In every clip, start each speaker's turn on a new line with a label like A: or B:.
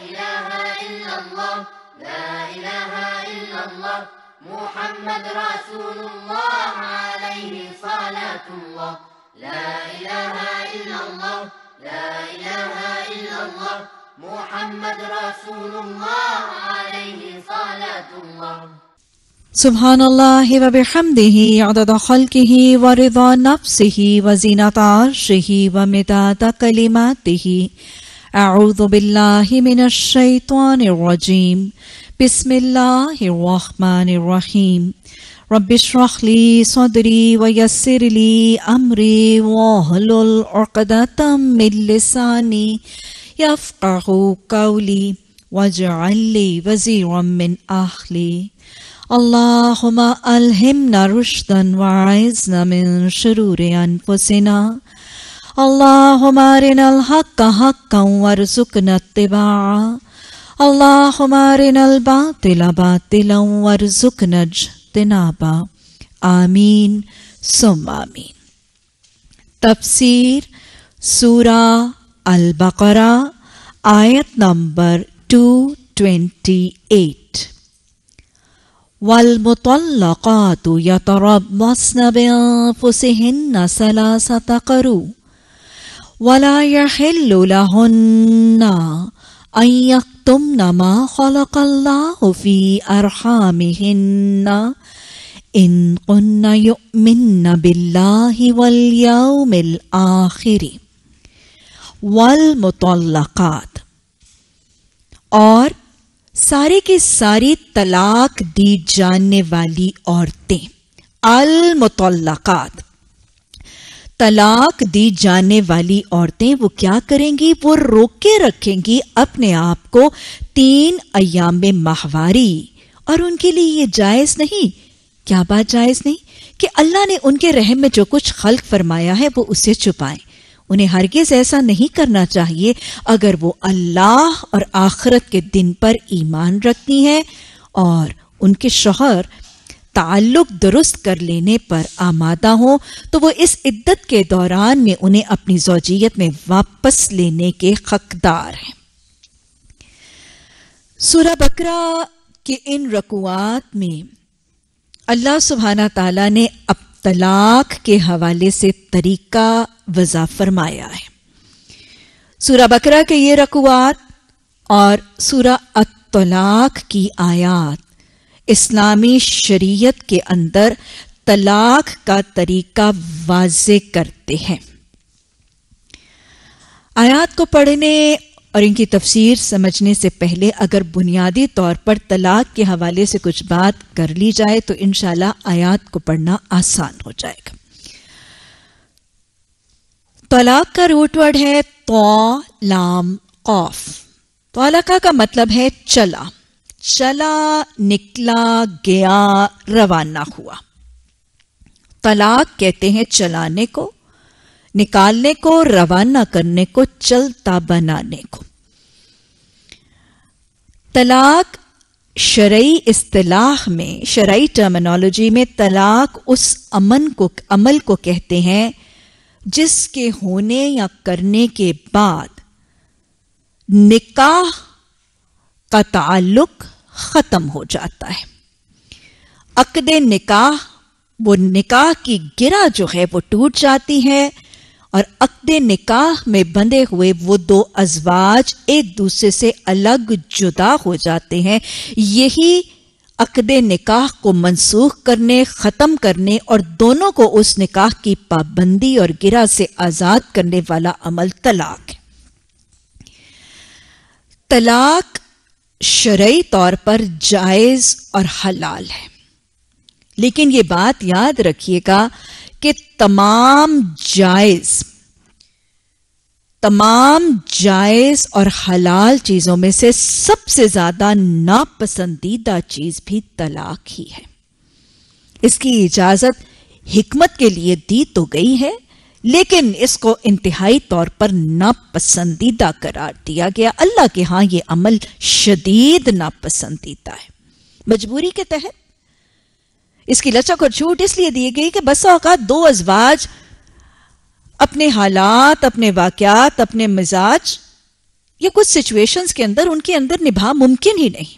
A: إله إلا الله لا إله إلا الله محمد رسول الله عليه صلاة الله لا إله إلا الله لا إله إلا الله محمد رسول الله عليه صلاة الله سبحان الله وبحمده عدد خلقه ورضا نفسه وزينة عرشه ومداد كلماته أعوذ بالله من الشيطان الرجيم بسم الله الرحمن الرحيم رب اشرح لي صدري ويسر لي أمري واهلل عقدة من لساني يفقه قولي واجعل لي وزيرا من أهلي اللهم ألهمنا رشدا وعزنا من شرور أنفسنا اللهم أرنا الحق حقا وارزقنا اتباعه اللهم أرنا الباطل باطلا وارزقنا اجتنابه آمين ثم آمين تفسير سورة البقرة آية نمبر 228 والمطلقات يتربصن بأنفسهن ثلاثة قَرُوٍّ ولا يحل لهن أن يكتمن ما خلق الله في أرحامهن إن كن يؤمن بالله واليوم الآخر والمطلقات اور سارے کے सारे طلاق دی جاننے والی عورتیں المطلقات तलाक दी जाने वाली औरतें वो क्या करेंगी वो रोक के रखेंगी अपने आप को तीन अयाम माहवारी और उनके लिए ये जायज़ नहीं क्या बात जायज़ नहीं कि अल्लाह ने उनके रहम में जो कुछ खल्क फरमाया है वो उसे छुपाएं उन्हें हरगिज़ ऐसा नहीं करना चाहिए अगर वो अल्लाह और आखरत के दिन पर ईमान रखती हैं और उनके शोहर ताल्लुक दुरुस्त कर लेने पर आमादा हो तो वो इस इद्दत के दौरान में उन्हें अपनी जोजियत में वापस लेने के हकदार हैं सूरा बकरा के इन रकुआत में अल्लाह सुबहाना ताला ने अब तलाक के हवाले से तरीका वज़ा फरमाया है सूरा बकरा के ये रकुआत और सूरा अतलाक की आयात इस्लामी शरीयत के अंदर तलाक का तरीका वाज करते हैं आयात को पढ़ने और इनकी तफसीर समझने से पहले अगर बुनियादी तौर पर तलाक के हवाले से कुछ बात कर ली जाए तो इन आयात को पढ़ना आसान हो जाएगा तलाक का रूट वर्ड है तो लाम ऑफ तलाका का मतलब है चला चला निकला गया रवाना हुआ तलाक कहते हैं चलाने को निकालने को रवाना करने को चलता बनाने को तलाक शरई इस्तलाह में शरई टर्मिनोलॉजी में तलाक उस अमन को अमल को कहते हैं जिसके होने या करने के बाद निकाह का ताल्लुक ख़त्म हो जाता है अकद निकाह वो निकाह की गिरा जो है वो टूट जाती है और अकद निकाह में बंधे हुए वो दो अजवाज एक दूसरे से अलग जुदा हो जाते हैं यही अकद निकाह को मनसूख करने ख़त्म करने और दोनों को उस निकाह की पाबंदी और गिरा से आज़ाद करने वाला अमल तलाक है तलाक शरय तौर पर जायज और हलाल है लेकिन ये बात याद रखिएगा कि तमाम जायज तमाम जायज और हलाल चीजों में से सबसे ज्यादा नापसंदीदा चीज भी तलाक ही है इसकी इजाजत हिकमत के लिए दी तो गई है लेकिन इसको इंतहाई तौर पर नापसंदीदा करार दिया गया अल्लाह के हां ये अमल शदीद नापसंदीदा है मजबूरी के तहत इसकी लचक और छूट इसलिए दी गई कि बस औकात दो अजवाज अपने हालात अपने वाकत अपने मिजाज या कुछ सिचुएशंस के अंदर उनके अंदर निभा मुमकिन ही नहीं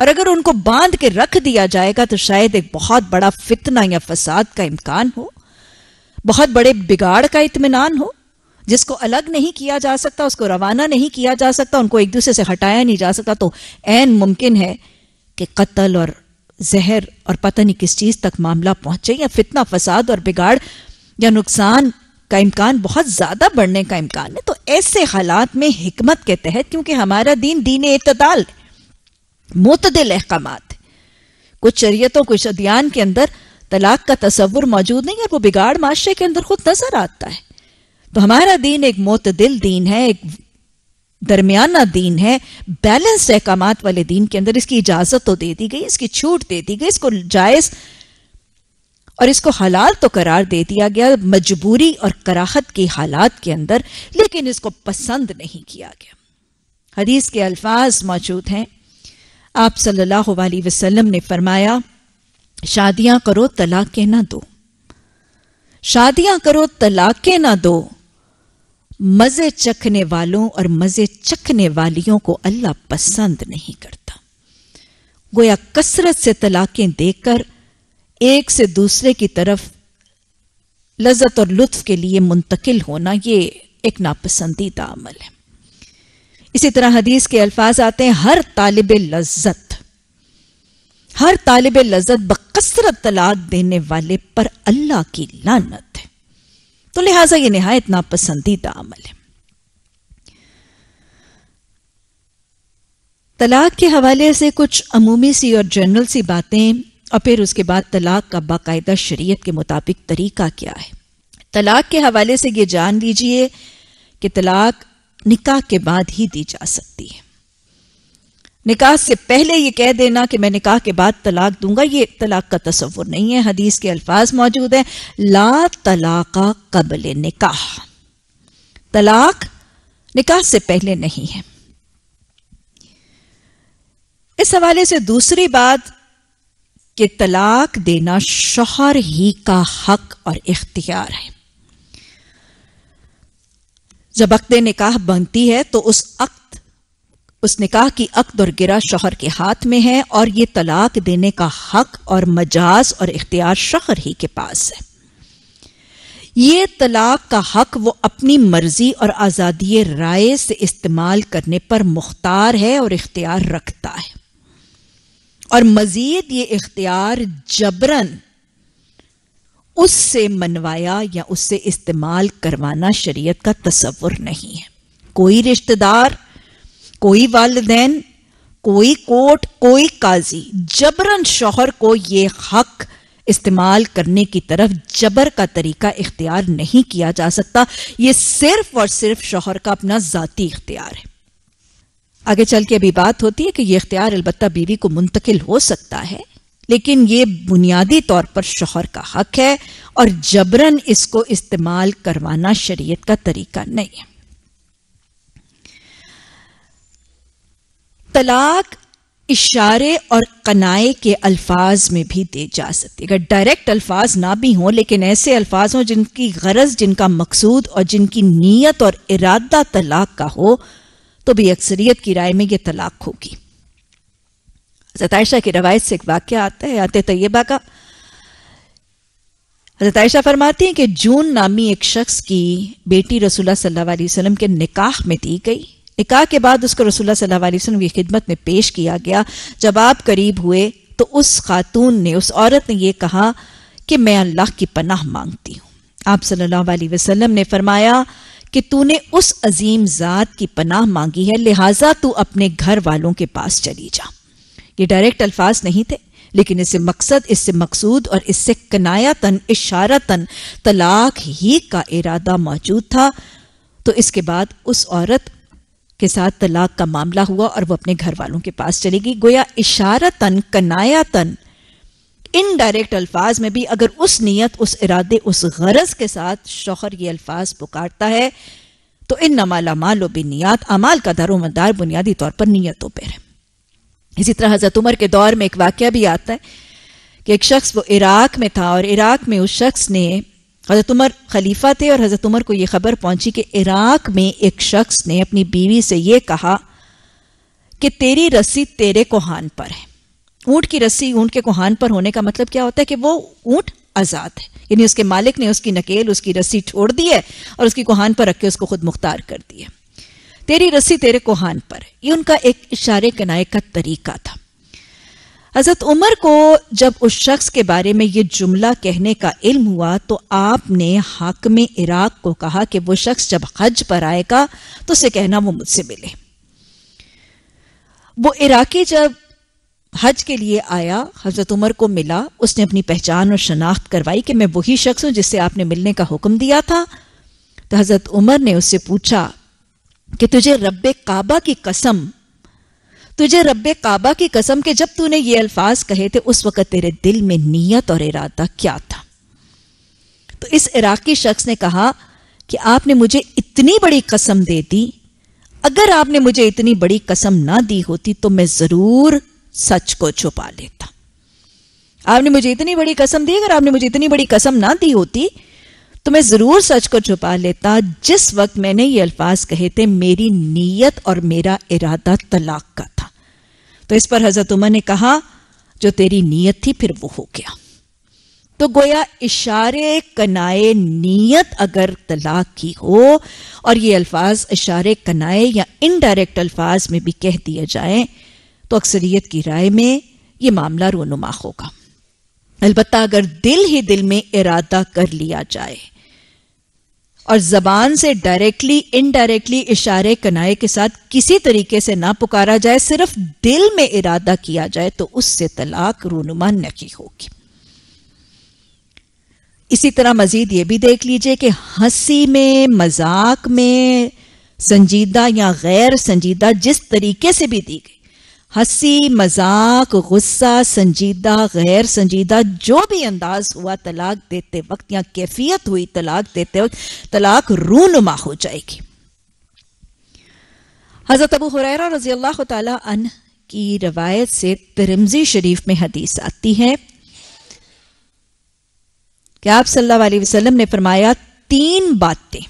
A: और अगर उनको बांध के रख दिया जाएगा तो शायद एक बहुत बड़ा फितना या फसाद का इम्कान हो बहुत बड़े बिगाड़ का इतमान हो जिसको अलग नहीं किया जा सकता उसको रवाना नहीं किया जा सकता उनको एक दूसरे से हटाया नहीं जा सकता तो एन मुमकिन है कि कत्ल और जहर और पता नहीं किस चीज़ तक मामला पहुंचे या फितना फसाद और बिगाड़ या नुकसान का इम्कान बहुत ज़्यादा बढ़ने का इम्कान है तो ऐसे हालात में हमत के तहत क्योंकि हमारा दीन दीन इतदाल मोतदिल अहकाम कुछ शरीयतों कुछ अध्ययन के अंदर तलाक का तस्वुर मौजूद नहीं और वो बिगाड़ माशरे के अंदर खुद नजर आता है तो हमारा दीन एक मोतदिल दीन है एक दरमियाना दीन है बैलेंस्ड अहकाम वाले दीन के अंदर इसकी इजाजत तो दे दी गई इसकी छूट दे दी गई इसको जायज और इसको हलाल तो करार दे दिया गया मजबूरी और कराहत के हालात के अंदर लेकिन इसको पसंद नहीं किया गया हदीस के अल्फाज मौजूद हैं आप सल्लल्लाहु अलैहि वसल्लम ने फरमाया शादियां करो तलाकें ना दो शादियां करो तलाकें ना दो मजे चखने वालों और मजे चखने वालियों को अल्लाह पसंद नहीं करता गोया कसरत से तलाकें देकर एक से दूसरे की तरफ लजत और लुत्फ के लिए मुंतकिल होना ये एक नापसंदीदा अमल है इसी तरह हदीस के अल्फाज आते हैं हर तालिब लज्जत हर तालिब लजत बसरत तलाक देने वाले पर अल्लाह की लानत है तो लिहाजा ये नहायत नापसंदीदा अमल है तलाक के हवाले से कुछ अमूमी सी और जनरल सी बातें और फिर उसके बाद तलाक का बाकायदा शरीयत के मुताबिक तरीका क्या है तलाक के हवाले से ये जान लीजिए कि तलाक निकाह के बाद ही दी जा सकती है निकाह से पहले ये कह देना कि मैं निकाह के बाद तलाक दूंगा ये तलाक का तस्वुर नहीं है हदीस के अल्फाज मौजूद हैं ला तलाका कबल निकाह तलाक निकाह से पहले नहीं है इस हवाले से दूसरी बात कि तलाक देना शोहर ही का हक और इख्तियार है जब अक्त निकाह बनती है तो उस अक्त उस निकाह की अक्द और गिरा शोहर के हाथ में है और ये तलाक देने का हक और मजाज और इख्तियार शोहर ही के पास है ये तलाक का हक वो अपनी मर्जी और आज़ादी राय से इस्तेमाल करने पर मुख्तार है और इख्तियार रखता है और मजीद ये इख्तियार जबरन उससे मनवाया या उससे इस्तेमाल करवाना शरीयत का तस्वुर नहीं है कोई रिश्तेदार कोई वालदेन कोई कोर्ट कोई काजी जबरन शोहर को ये हक इस्तेमाल करने की तरफ जबर का तरीका इख्तियार नहीं किया जा सकता ये सिर्फ और सिर्फ शोहर का अपना जतीी इख्तियार है आगे चल के अभी बात होती है कि यह इख्तियार अलबत् बीवी को मुंतकिल हो सकता है लेकिन ये बुनियादी तौर पर शोहर का हक है और जबरन इसको इस्तेमाल करवाना शरीयत का तरीका नहीं है तलाक इशारे और कनाए के अल्फाज में भी दे जा सकती है अगर डायरेक्ट अल्फाज ना भी हों लेकिन ऐसे अल्फाज हों जिनकी गरज जिनका मकसूद और जिनकी नीयत और इरादा तलाक का हो तो भी अक्सरियत की राय में यह तलाक होगी जतायशा की रवायत से एक वाक्य आता है आते तयबा का जतायशा फरमाती है कि जून नामी एक शख्स की बेटी रसूल सल्लल्लाहु अलैहि के निकाह में दी गई निकाह के बाद उसको रसुल्ला सल्लल्लाहु अलैहि वसल्लम की खिदमत में पेश किया गया जब आप करीब हुए तो उस खातून ने उस औरत ने यह कहा कि मैं अल्लाह की पनाह मांगती हूँ आप सल्लल्लाहु अलैहि वसल्लम ने फरमाया कि तूने उस अजीम ज़ात की पनाह मांगी है लिहाजा तू अपने घर वालों के पास चली जा ये डायरेक्ट अल्फाज नहीं थे लेकिन इससे मकसद इससे मकसूद और इससे कनायातन इशारातन तलाक ही का इरादा मौजूद था तो इसके बाद उस औरत के साथ तलाक का मामला हुआ और वो अपने घर वालों के पास चली गई गोया तन इन इनडायरेक्ट अल्फाज में भी अगर उस नीयत उस इरादे उस गरज के साथ शोहर ये अल्फाज पुकारता है तो इन नमाल अमाल बिनियात अमाल का दारोमदार बुनियादी तौर पर नीयतों पर है इसी तरह हजरत उमर के दौर में एक वाक्य भी आता है कि एक शख्स वो इराक में था और इराक में उस शख्स ने हज़रत उमर खलीफा थे और हज़रत उमर को यह खबर पहुंची कि इराक में एक शख्स ने अपनी बीवी से यह कहा कि तेरी रस्सी तेरे कोहान पर है ऊंट की रस्सी ऊंट के कोहान पर होने का मतलब क्या होता है कि वो ऊंट आज़ाद है यानी उसके मालिक ने उसकी नकेल उसकी रस्सी छोड़ दी है और उसकी कोहान पर रख के उसको खुद मुख्तार कर दिया तेरी रस्सी तेरे कोहान पर ये उनका एक इशारे कनाए का तरीका था हजरत उमर को जब उस शख्स के बारे में ये जुमला कहने का इल्म हुआ तो आपने हाकम इराक को कहा कि वो शख्स जब हज पर आएगा तो उसे कहना वो मुझसे मिले वो इराकी जब हज के लिए आया हजरत उमर को मिला उसने अपनी पहचान और शनाख्त करवाई कि मैं वही शख्स हूं जिससे आपने मिलने का हुक्म दिया था तो हजरत उमर ने उससे पूछा कि तुझे रब काबा की कसम तुझे रब काबा की कसम के जब तूने ये अल्फाज कहे थे उस वक़्त तेरे दिल में नीयत और इरादा क्या था तो इस इराकी शख्स ने कहा कि आपने मुझे इतनी बड़ी कसम दे दी अगर आपने मुझे इतनी बड़ी कसम ना दी होती तो मैं ज़रूर सच को छुपा लेता आपने मुझे इतनी बड़ी कसम दी अगर आपने मुझे इतनी बड़ी कसम ना दी होती तो मैं ज़रूर सच को छुपा लेता जिस वक्त मैंने ये अल्फाज कहे थे मेरी नीयत और मेरा इरादा तलाक का तो इस पर हजरत उमर ने कहा जो तेरी नीयत थी फिर वो हो गया तो गोया इशारे कनाए नीयत अगर तलाक की हो और ये अल्फाज इशारे कनाए या इनडायरेक्ट अल्फाज में भी कह दिए जाए तो अक्सरियत की राय में ये मामला रोनुमा होगा अलबत्त अगर दिल ही दिल में इरादा कर लिया जाए और जबान से डायरेक्टली इनडायरेक्टली इशारे कनाए के साथ किसी तरीके से ना पुकारा जाए सिर्फ दिल में इरादा किया जाए तो उससे तलाक रूनुमा नकी होगी इसी तरह मजीद ये भी देख लीजिए कि हंसी में मजाक में संजीदा या गैर संजीदा जिस तरीके से भी दी गई हंसी मजाक गुस्सा संजीदा गैर संजीदा जो भी अंदाज हुआ तलाक देते वक्त या कैफियत हुई तलाक देते वक्त तलाक रूनुमा हो जाएगी हजरत अबू हुरैरा रजी अल्लाह तन की रवायत से तिरमजी शरीफ में हदीस आती है कि आप सल्लल्लाहु अलैहि वसल्लम ने फरमाया तीन बातें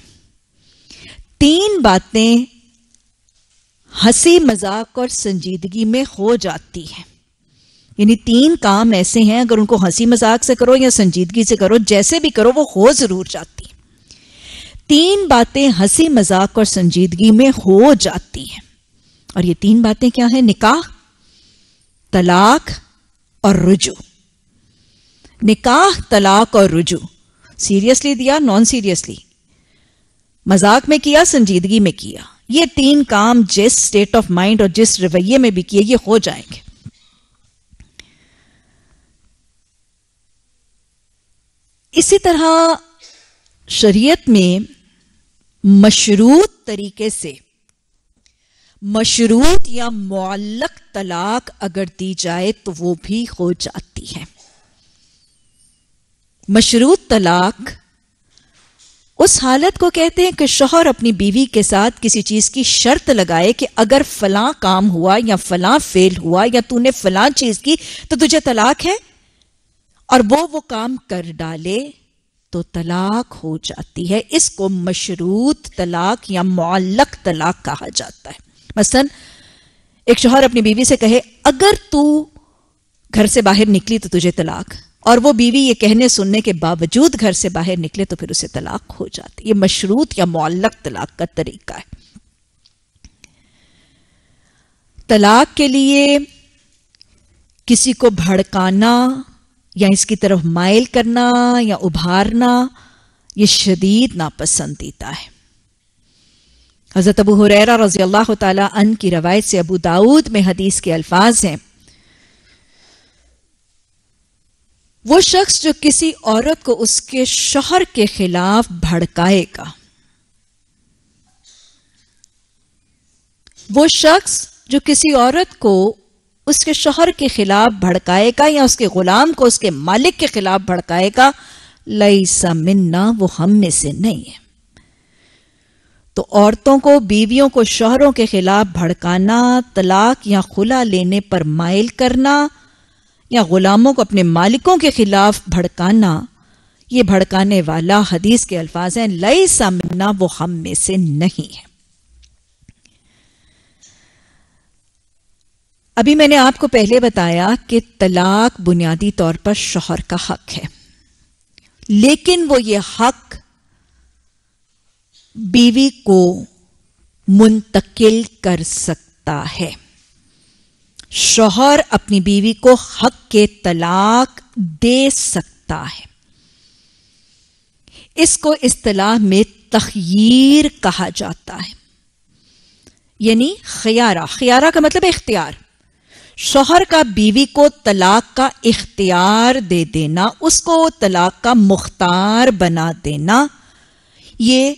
A: तीन बातें हंसी मजाक और संजीदगी में हो जाती है यानी तीन काम ऐसे हैं अगर उनको हंसी मजाक से करो या संजीदगी से करो जैसे भी करो वो हो जरूर जाती तीन बातें हंसी मजाक और संजीदगी में हो जाती हैं और ये तीन बातें क्या है निकाह तलाक और रुजू निकाह तलाक और रुजू सीरियसली दिया नॉन सीरियसली मजाक में किया संजीदगी में किया ये तीन काम जिस स्टेट ऑफ माइंड और जिस रवैये में भी किए ये हो जाएंगे इसी तरह शरीयत में मशरूत तरीके से मशरूत या मुअल्लक तलाक अगर दी जाए तो वो भी हो जाती है मशरूत तलाक उस हालत को कहते हैं कि शोहर अपनी बीवी के साथ किसी चीज की शर्त लगाए कि अगर फलां काम हुआ या फलां फेल हुआ या तूने फलां चीज की तो तुझे तलाक है और वो वो काम कर डाले तो तलाक हो जाती है इसको मशरूत तलाक या मौलक तलाक कहा जाता है मसलन एक शोहर अपनी बीवी से कहे अगर तू घर से बाहर निकली तो तुझे तलाक और वो बीवी ये कहने सुनने के बावजूद घर से बाहर निकले तो फिर उसे तलाक हो जाती ये मशरूत या मोलक तलाक का तरीका है तलाक के लिए किसी को भड़काना या इसकी तरफ माइल करना या उभारना ये शदीद नापसंदीदा है हज़रत अबू हुरैरा रजी अल्लाह तन की रवायत से अबू दाऊद में हदीस के अल्फाज हैं वो शख्स जो किसी औरत को उसके शोहर के खिलाफ भड़काएगा वो शख्स जो किसी औरत को उसके शोहर के खिलाफ भड़काएगा या उसके गुलाम को उसके मालिक के खिलाफ भड़काएगा लईसा मिन्ना वो हम में से नहीं है तो औरतों को बीवियों को शोहरों के खिलाफ भड़काना तलाक या खुला लेने पर माइल करना या गुलामों को अपने मालिकों के खिलाफ भड़काना ये भड़काने वाला हदीस के अल्फाज हैं लई सामना वो हम में से नहीं है अभी मैंने आपको पहले बताया कि तलाक बुनियादी तौर पर शोहर का हक है लेकिन वो ये हक बीवी को मुंतकिल कर सकता है शोहर अपनी बीवी को हक के तलाक दे सकता है इसको इस्तलाह में तखीर कहा जाता है यानी खियारा खियारा का मतलब इख्तियार शोहर का बीवी को तलाक का इख्तियार दे देना उसको तलाक का मुख्तार बना देना ये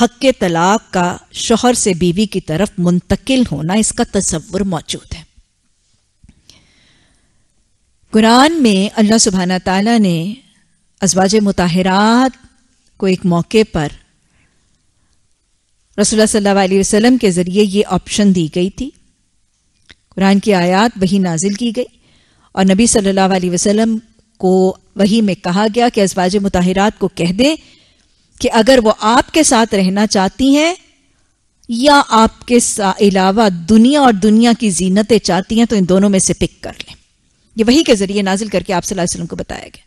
A: हक के तलाक का शोहर से बीवी की तरफ मुंतकिल होना इसका तस्वुर मौजूद है कुरान में अल्लाह सुबहाना तला ने अजवाज मुताहरात को एक मौके पर रसोल्ला सल्लल्लाहु के ज़रिए ये ऑप्शन दी गई थी कुरान की आयत वही नाजिल की गई और नबी सल्लल्लाहु अलैहि वसल्लम को वही में कहा गया कि अजवाज मुताहरात को कह दें कि अगर वो आपके साथ रहना चाहती हैं या आपके अलावा दुनिया और दुनिया की जीनतें चाहती हैं तो इन दोनों में से पिक कर लें ये वही के जरिए नाजिल करके आप वसल्लम को बताया गया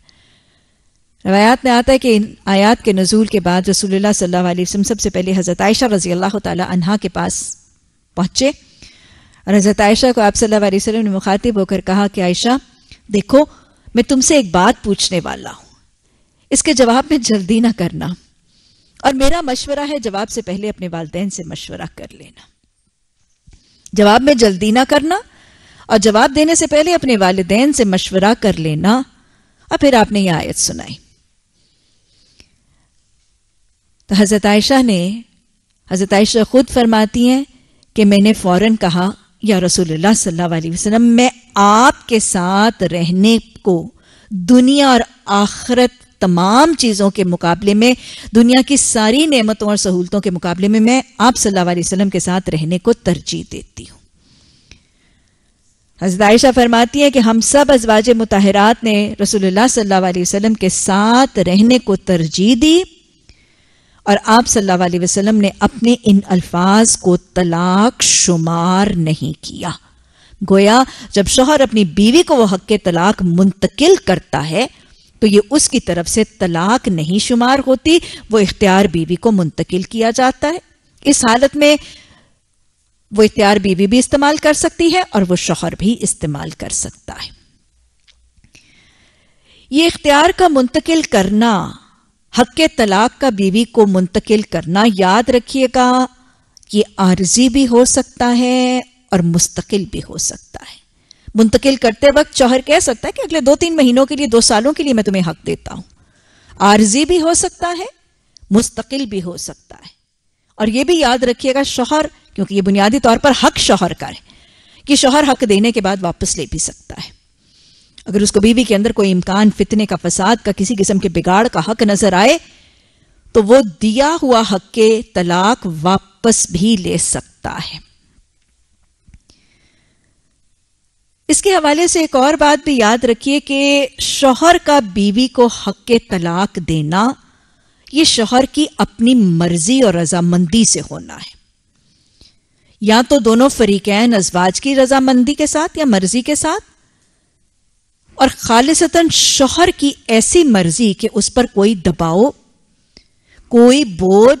A: रवायात में आता है कि इन आयात के नजूल के बाद रसूलुल्लाह सल्लल्लाहु अलैहि वसल्लम सबसे पहले हज़रत आयशा रजी अल्लाह तहा के पास पहुँचे और हज़रत आयशा को आप सल्ला अलैहि ने मुखातिब होकर कहा कि आयशा देखो मैं तुमसे एक बात पूछने वाला हूँ इसके जवाब में जल्दी ना करना और मेरा मशवरा है जवाब से पहले अपने वालदेन से मशवरा कर लेना जवाब में जल्दी ना करना और जवाब देने से पहले अपने वालदेन से मशवरा कर लेना और फिर आपने यह आयत सुनाई तो हजरत आयशा ने हजरत आयशा खुद फरमाती हैं कि मैंने फौरन कहा या रसूलुल्लाह सल्लल्लाहु अलैहि वसल्लम मैं आपके साथ रहने को दुनिया और आखरत तमाम चीज़ों के मुकाबले में दुनिया की सारी नेमतों और सहूलतों के मुकाबले में मैं आप सल्लल्लाहु अलैहि वसल्लम के साथ रहने को तरजीह देती हूँ हजदाइशा फरमाती है कि हम सब अजवाज मुताहरात ने रसोल्ला सल्लल्लाहु अलैहि वसल्लम के साथ रहने को तरजीह दी और आप सल्लल्लाहु अलैहि वसल्लम ने अपने इन अल्फाज को तलाक शुमार नहीं किया गोया जब शोहर अपनी बीवी को वह हक के तलाक मुंतकिल करता है तो ये उसकी तरफ से तलाक नहीं शुमार होती वो इख्तियार बीवी को मुंतकिल किया जाता है इस हालत में वो इख्तियार बीवी भी इस्तेमाल कर सकती है और वो शोहर भी इस्तेमाल कर सकता है ये इख्तियार का मुंतकिल करना हक तलाक का बीवी को मुंतकिल करना याद रखिएगा ये आर्जी भी हो सकता है और मुस्तकिल भी हो सकता है मुंतकिल करते वक्त शौहर कह सकता है कि अगले दो तीन महीनों के लिए दो सालों के लिए मैं तुम्हें हक देता हूं आर्जी भी हो सकता है मुस्तकिल भी हो सकता है और यह भी याद रखिएगा शौहर क्योंकि ये बुनियादी तौर पर हक शोहर का है कि शोहर हक देने के बाद वापस ले भी सकता है अगर उसको बीवी के अंदर कोई इम्कान फितने का फसाद का किसी किस्म के बिगाड़ का हक नजर आए तो वो दिया हुआ हक के तलाक वापस भी ले सकता है इसके हवाले से एक और बात भी याद रखिए कि शोहर का बीवी को हक के तलाक देना ये शोहर की अपनी मर्जी और रजामंदी से होना है या तो दोनों फरीकैन अजवाज की रजामंदी के साथ या मर्जी के साथ और खालिसतन शोहर की ऐसी मर्जी कि उस पर कोई दबाव कोई बोझ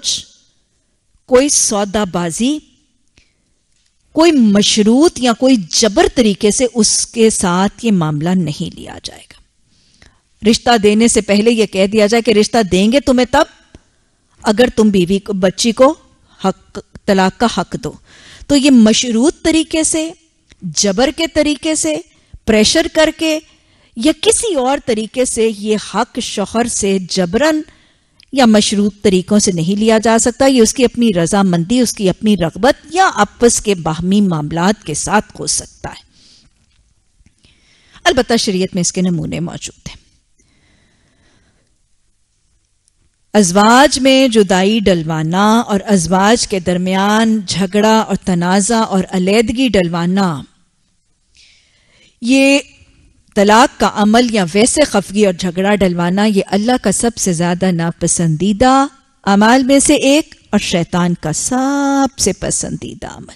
A: कोई सौदाबाजी कोई मशरूत या कोई जबर तरीके से उसके साथ ये मामला नहीं लिया जाएगा रिश्ता देने से पहले यह कह दिया जाए कि रिश्ता देंगे तुम्हें तब अगर तुम बीवी को बच्ची को हक तलाक का हक दो तो ये मशरूत तरीके से जबर के तरीके से प्रेशर करके या किसी और तरीके से ये हक शोहर से जबरन या मशरूत तरीकों से नहीं लिया जा सकता ये उसकी अपनी रजामंदी उसकी अपनी रगबत या आपस के बाहमी मामला के साथ हो सकता है अलबत् शरीयत में इसके नमूने मौजूद हैं अजवाज में जुदाई डलवाना और अजवाज के दरमियान झगड़ा और तनाज़ा और अलीदगी डलवाना ये तलाक का अमल या वैसे खफगी और झगड़ा डलवाना ये अल्लाह का सबसे ज़्यादा नापसंदीदा अमाल में से एक और शैतान का सबसे पसंदीदा अमल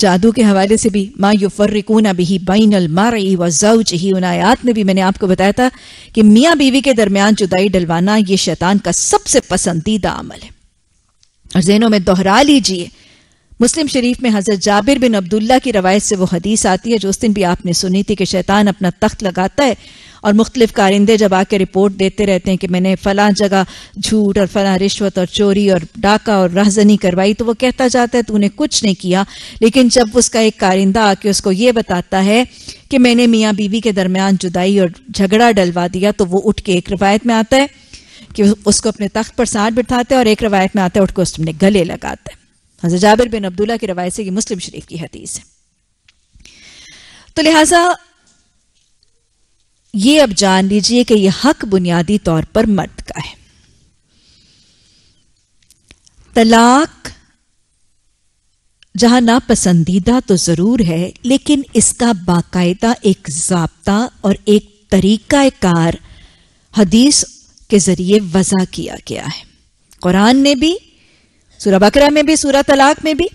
A: जादू के हवाले से भी मा फर्रिकून बिही बैन अलमरई व जौज ही उन आयात में भी मैंने आपको बताया था कि मियाँ बीवी के दरमियान जुदाई डलवाना ये शैतान का सबसे पसंदीदा अमल है और जहनों में दोहरा लीजिए मुस्लिम शरीफ में हजरत जाबिर बिन अब्दुल्ला की रवायत से वो हदीस आती है जो उस दिन भी आपने सुनी थी कि शैतान अपना तख्त लगाता है और मुख्तलिफ कारिंदे जब आके रिपोर्ट देते रहते हैं कि मैंने फलां जगह झूठ और फलां रिश्वत और चोरी और डाका और राहजनी करवाई तो वो कहता जाता है तूने कुछ नहीं किया लेकिन जब उसका एक कारिंदा आके उसको ये बताता है कि मैंने मियाँ बीवी के दरमियान जुदाई और झगड़ा डलवा दिया तो वो उठ के एक रवायत में आता है कि उसको अपने तख्त पर साथ बिठाते हैं और एक रवायत में आता है उठ के उसने गले लगाते हैं हजरत जाबिर बिन अब्दुल्ला की रवायत से ये मुस्लिम शरीफ की हदीस है तो लिहाजा ये अब जान लीजिए कि यह हक बुनियादी तौर पर मर्द का है तलाक जहां नापसंदीदा तो जरूर है लेकिन इसका बाकायदा एक जबता और एक तरीक़ाकार हदीस के जरिए वजह किया गया है कुरान ने भी सूरह बकरा में भी सूरह तलाक में भी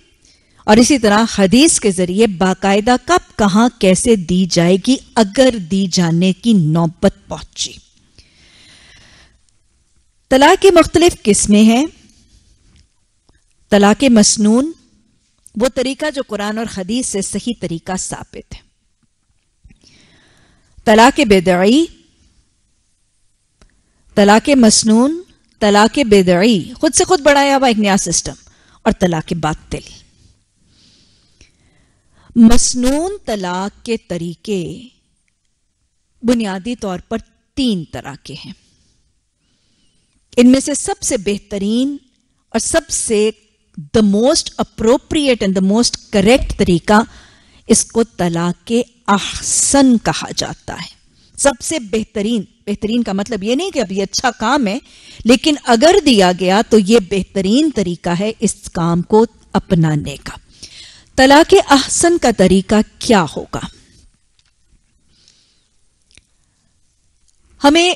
A: और इसी तरह हदीस के जरिए बाकायदा कब कहां कैसे दी जाएगी अगर दी जाने की नौबत पहुंची तलाक की मुख्तलिफ किस्में हैं तलाक मसनून वो तरीका जो कुरान और हदीस से सही तरीका साबित है तलाक बेदई तलाक मसनून तलाक बेदई खुद से खुद बढ़ाया हुआ एक नया सिस्टम और तलाक बातिल मसनून तलाक के तरीके बुनियादी तौर पर तीन तरह के हैं इनमें से सबसे बेहतरीन और सबसे the most appropriate and the most correct तरीका इसको तलाक के आहसन कहा जाता है सबसे बेहतरीन बेहतरीन का मतलब ये नहीं कि अब ये अच्छा काम है लेकिन अगर दिया गया तो ये बेहतरीन तरीका है इस काम को अपनाने का तलाक अहसन का तरीका क्या होगा हमें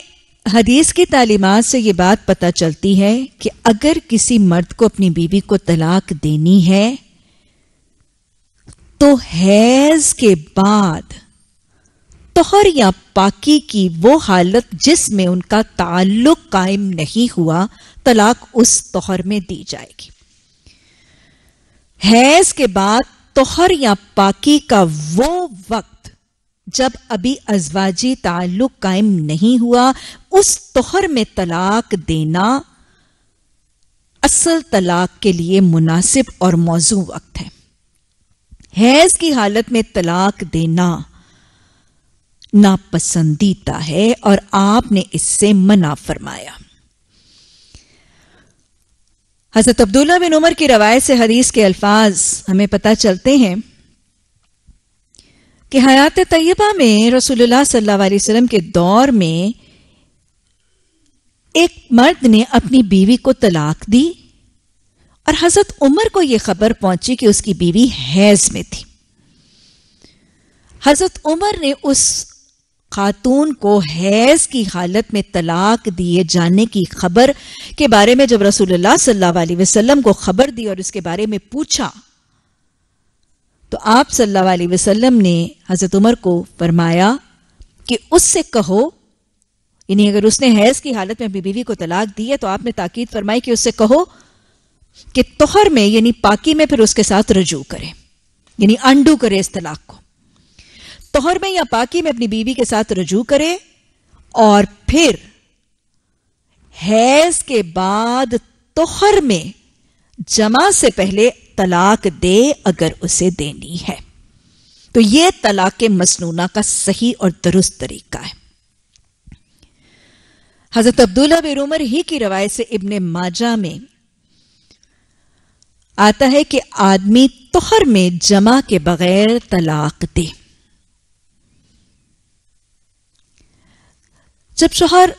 A: हदीस की तालीमत से ये बात पता चलती है कि अगर किसी मर्द को अपनी बीवी को तलाक देनी है तो हैज के बाद तोहर या पाकी की वो हालत जिसमें उनका ताल्लुक कायम नहीं हुआ तलाक उस तोहर में दी जाएगी हैज के बाद तोहर या पाकी का वो वक्त जब अभी अजवाजी ताल्लुक कायम नहीं हुआ उस तोहर में तलाक देना असल तलाक के लिए मुनासिब और मौजू वक्त है हैज की हालत में तलाक देना नापसंदीदा है और आपने इससे मना फरमाया हजरत अब्दुल्ला बिन उमर की रवायत से हदीस के अल्फाज हमें पता चलते हैं कि हयात तैयबा में रसूलुल्लाह सल्लल्लाहु अलैहि वसल्लम के दौर में एक मर्द ने अपनी बीवी को तलाक दी और हजरत उमर को यह खबर पहुंची कि उसकी बीवी हैज में थी हजरत उमर ने उस खातून को हैज की हालत में तलाक दिए जाने की खबर के बारे में जब रसूलुल्लाह सल्लल्लाहु अलैहि वसल्लम को खबर दी और इसके बारे में पूछा तो आप सल्लल्लाहु अलैहि वसल्लम ने हज़रत उमर को फरमाया कि उससे कहो यानी अगर उसने हैज की हालत में अपनी बीवी को तलाक दी है तो आपने ताकीद फरमाई कि उससे कहो कि तोहर में यानी पाकी में फिर उसके साथ रजू करें यानी अंडू करे इस तलाक को तोहर में या पाकी में अपनी बीवी के साथ रजू करे और फिर हैज के बाद तोहर में जमा से पहले तलाक दे अगर उसे देनी है तो यह तलाक के मसनूना का सही और दुरुस्त तरीका है हजरत अब्दुल्ला बिन उमर ही की रवायत से इब्ने माजा में आता है कि आदमी तोहर में जमा के बगैर तलाक दे जब शोहर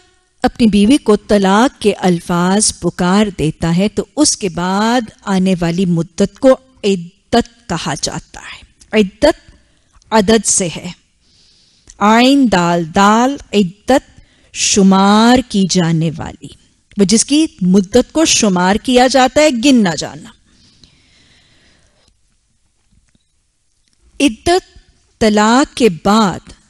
A: अपनी बीवी को तलाक के अल्फाज पुकार देता है तो उसके बाद आने वाली मुद्दत को इद्दत कहा जाता है इद्दत अदद से है आइन दाल दाल इद्दत शुमार की जाने वाली वो जिसकी मुद्दत को शुमार किया जाता है गिनना जाना इद्दत तलाक के बाद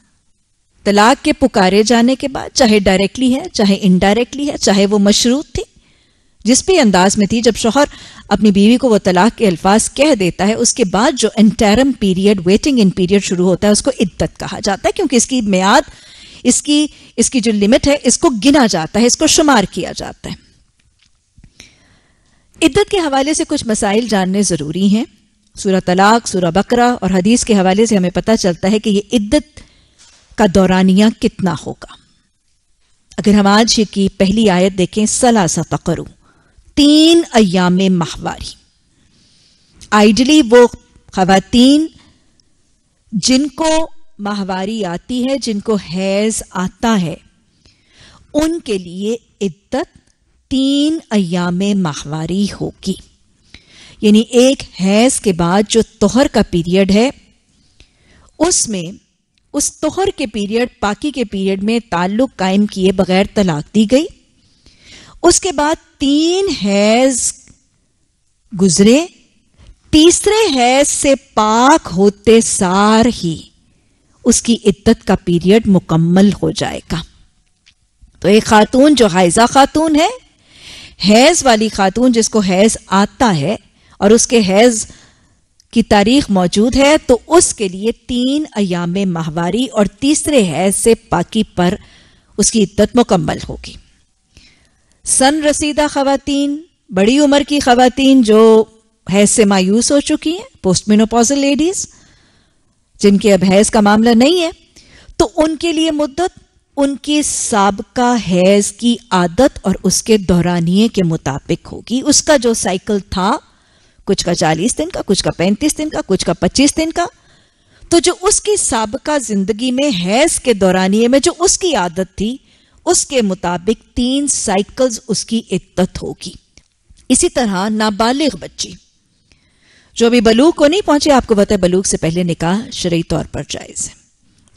A: तलाक के पुकारे जाने के बाद चाहे डायरेक्टली है चाहे इनडायरेक्टली है चाहे वो मशरूत थी जिस भी अंदाज में थी जब शोहर अपनी बीवी को वो तलाक के अल्फाज कह देता है उसके बाद जो interim period waiting in period शुरू होता है उसको इद्दत कहा जाता है क्योंकि इसकी म्याद इसकी इसकी जो लिमिट है इसको गिना जाता है इसको शुमार किया जाता है इद्दत के हवाले से कुछ मसाइल जानने ज़रूरी हैं सूरह तलाक सूरह बकरा और हदीस के हवाले से हमें पता चलता है कि ये इद्दत का दौरानिया कितना होगा अगर हम आज की पहली आयत देखें सलासा तकरू तीन अयाम माहवारी आइडली वो खातन जिनको माहवारी आती है जिनको हैज आता है उनके लिए इद्दत तीन अयाम माहवारी होगी यानी एक हैज के बाद जो तोहर का पीरियड है उसमें उस तोहर के पीरियड पाकि के पीरियड में ताल्लुक कायम किए बगैर तलाक दी गई उसके बाद तीन हैज गुजरे तीसरे हैज से पाक होते सार ही उसकी इद्दत का पीरियड मुकम्मल हो जाएगा तो एक खातून जो हाइजा खातून है हैज वाली खातून जिसको हैज आता है और उसके हैज़ की तारीख मौजूद है तो उसके लिए तीन अयाम माहवारी और तीसरे हैज से पाकि पर उसकी इद्दत मुकम्मल होगी सन रसीदा खातन बड़ी उम्र की खातन जो हैज से मायूस हो चुकी हैं पोस्ट लेडीज जिनके अब हैज का मामला नहीं है तो उनके लिए मुद्दत उनकी सबका हैज की आदत और उसके दौरानिए के मुताबिक होगी उसका जो साइकिल था कुछ का चालीस दिन का कुछ का पैंतीस दिन का कुछ का पच्चीस दिन का तो जो उसकी सबका जिंदगी में हैज के दौरानिए में जो उसकी आदत थी उसके मुताबिक तीन साइकिल्स उसकी इद्दत होगी इसी तरह नाबालिग बच्ची जो अभी बलूक को नहीं पहुंचे आपको पता है बलूक से पहले निकाह शरी तौर पर जायज है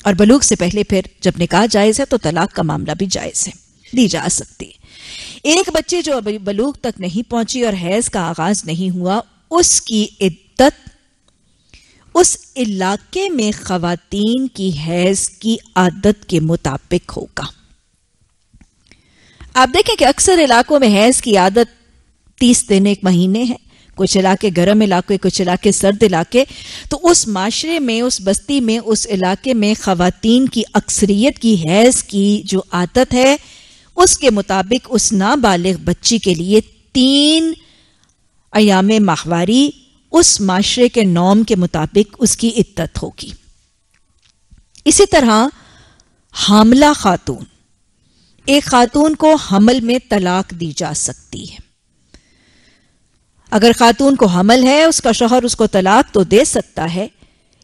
A: और बलूक से पहले फिर जब निकाह जायज है तो तलाक का मामला भी जायज है दी जा सकती है एक बच्ची जो अभी बलूक तक नहीं पहुंची और हैज का आगाज नहीं हुआ उसकी इद्दत उस इलाके में खातन की हैज की आदत के मुताबिक होगा आप देखें कि अक्सर इलाकों में हैज की आदत तीस दिन एक महीने है कुछ इलाके गर्म इलाके कुछ इलाके सर्द इलाके तो उस माशरे में उस बस्ती में उस इलाके में खातन की अक्सरियत की हैज की जो आदत है उसके मुताबिक उस नाबालिग बच्ची के लिए तीन अयाम माहवारी उस माशरे के नॉम के मुताबिक उसकी इद्दत होगी इसी तरह हामला खातून एक खातून को हमल में तलाक दी जा सकती है अगर खातून को हमल है उसका शोहर उसको तलाक तो दे सकता है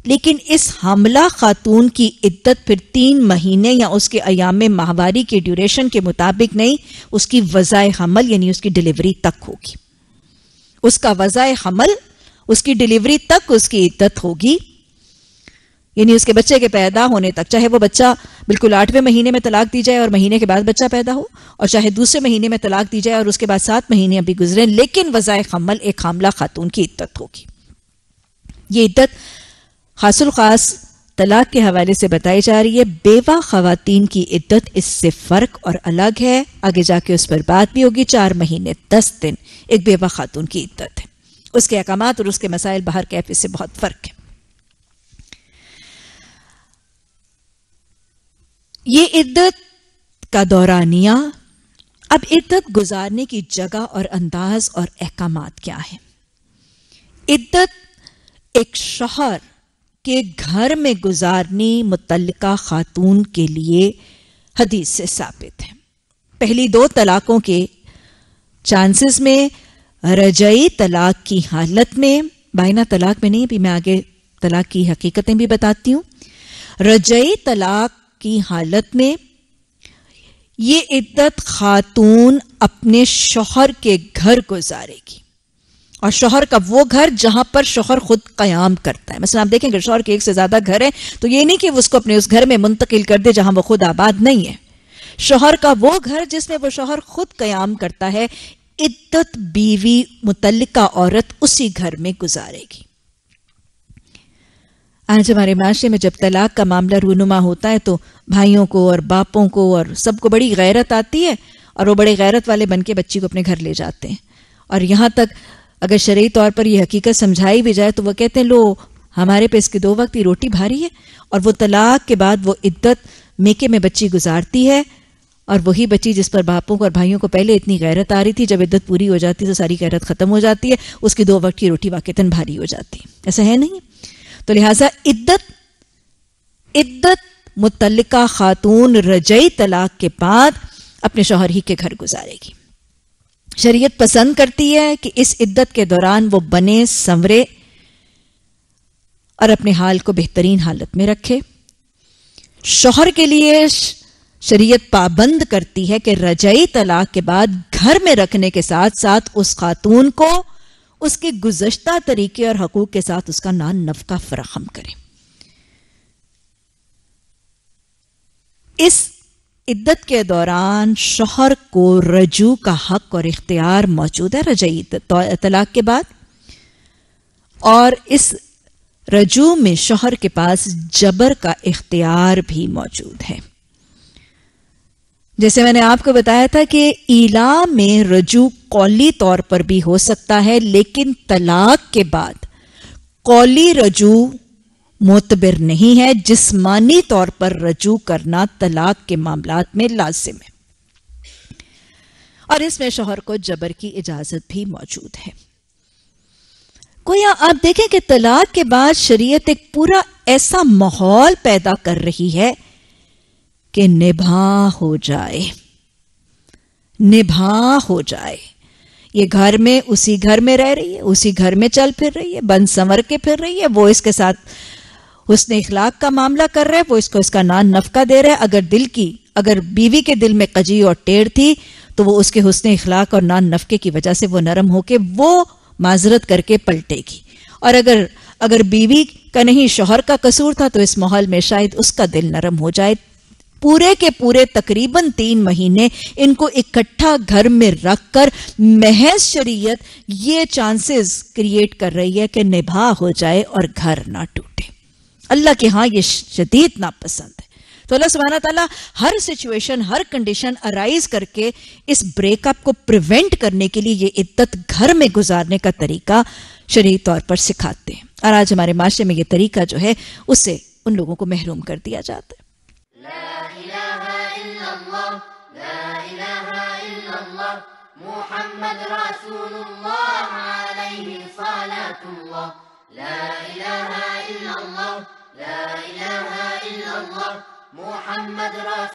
A: लेकिन इस हमला खातून की इद्दत फिर तीन महीने या उसके अयाम माहवारी की ड्यूरेशन के मुताबिक नहीं उसकी वज़ाय हमल यानी उसकी डिलीवरी तक होगी उसका वज़ाय हमल उसकी डिलीवरी तक उसकी इद्दत होगी यानी उसके बच्चे के पैदा होने तक चाहे वो बच्चा बिल्कुल आठवें महीने में तलाक दी जाए और महीने के बाद बच्चा पैदा हो और चाहे दूसरे महीने में तलाक दी जाए और उसके बाद सात महीने अभी गुजरे लेकिन वज़ाय हमल एक हमला खातून की इद्दत होगी ये इद्दत हासिल खास तलाक के हवाले से बताई जा रही है बेवा खातन की इद्दत इससे फ़र्क और अलग है आगे जाके उस पर बात भी होगी चार महीने दस दिन एक बेवा खातून की इद्दत है उसके अहकाम और उसके मसाइल बाहर कैफे से बहुत फ़र्क है ये इद्दत का दौरानिया अब इद्दत गुजारने की जगह और अंदाज और अहकाम क्या है इद्दत एक शहर के घर में गुजारनी मुतलका खातून के लिए हदीस से साबित है पहली दो तलाकों के चांसेस में रजई तलाक की हालत में बाइना तलाक में नहीं अभी मैं आगे तलाक की हकीकतें भी बताती हूं रजई तलाक की हालत में ये इद्दत खातून अपने शोहर के घर गुजारेगी और शोहर का वो घर जहां पर शोहर खुद कयाम करता है मसलन आप अगर शोहर के एक से ज्यादा घर है तो ये नहीं कि उसको अपने उस घर में मुंतकिल कर दे जहां वो खुद आबाद नहीं है शोहर का वो घर जिसमें वो शोहर खुद कयाम करता है इद्दत बीवी मुतलका औरत उसी घर में गुजारेगी आज हमारे माशरे में जब तलाक का मामला रूनुमा होता है तो भाइयों को और बापों को और सबको बड़ी गैरत आती है और वो बड़े गैरत वाले बन के बच्ची को अपने घर ले जाते हैं और यहाँ तक अगर शरी तौर पर यह हकीकत समझाई भी जाए तो वो कहते हैं लो हमारे पे इसके दो वक्त ही रोटी भारी है और वो तलाक के बाद वो इद्दत मेके में बच्ची गुजारती है और वही बच्ची जिस पर बापों को और भाइयों को पहले इतनी गैरत आ रही थी जब इद्दत पूरी हो जाती तो सारी गैरत ख़त्म हो जाती है उसकी दो वक्त की रोटी वाकता भारी हो जाती है ऐसा है नहीं तो लिहाजा इद्दत इद्दत मुतलका खातून रजई तलाक के बाद अपने शोहर ही के घर गुजारेगी शरीयत पसंद करती है कि इस इद्दत के दौरान वो बने संवरे और अपने हाल को बेहतरीन हालत में रखे शोहर के लिए शरीयत पाबंद करती है कि रजई तलाक के बाद घर में रखने के साथ साथ उस खातून को उसके गुजश्ता तरीके और हकूक के साथ उसका नान नफका फराहम करें इस इद्दत के दौरान शोहर को रजू का हक और इख्तियार मौजूद है रजई तो, तलाक के बाद और इस रजू में शोहर के पास जबर का इख्तियार भी मौजूद है जैसे मैंने आपको बताया था कि ईला में रजू कौली तौर पर भी हो सकता है लेकिन तलाक के बाद कौली रजू मोतबिर नहीं है जिस्मानी तौर पर रजू करना तलाक के मामला में लाजिम है और इसमें शोहर को जबर की इजाजत भी मौजूद है कोई आप देखें कि तलाक के बाद शरीयत एक पूरा ऐसा माहौल पैदा कर रही है कि निभा हो जाए निभा हो जाए ये घर में उसी घर में रह रही है उसी घर में चल फिर रही है बन संवर के फिर रही है वो इसके साथ उसने इखलाक का मामला कर रहा है वो इसको इसका नान नफका दे रहा है अगर दिल की अगर बीवी के दिल में कजी और टेढ़ थी तो वो उसके हुसन इखलाक और नान नफके की वजह से वो नरम होके वो माजरत करके पलटेगी और अगर अगर बीवी का नहीं शोहर का कसूर था तो इस माहौल में शायद उसका दिल नरम हो जाए पूरे के पूरे तकरीबन तीन महीने इनको इकट्ठा घर में रखकर महज शरीयत ये चांसेस क्रिएट कर रही है कि निभा हो जाए और घर ना टूटे अल्लाह के हाँ ये शदीद नापसंद है तो अल्लाह सुबहाना तला हर सिचुएशन हर कंडीशन अराइज करके इस ब्रेकअप को प्रिवेंट करने के लिए ये इद्दत घर में गुजारने का तरीका शरीय तौर पर सिखाते हैं और आज हमारे माशरे में ये तरीका जो है उससे उन लोगों को महरूम कर दिया जाता है لا إله إلا الله لا إله إلا الله محمد رسول الله عليه صلاة الله لا إله إلا الله لا إله إلا الله محمد رسول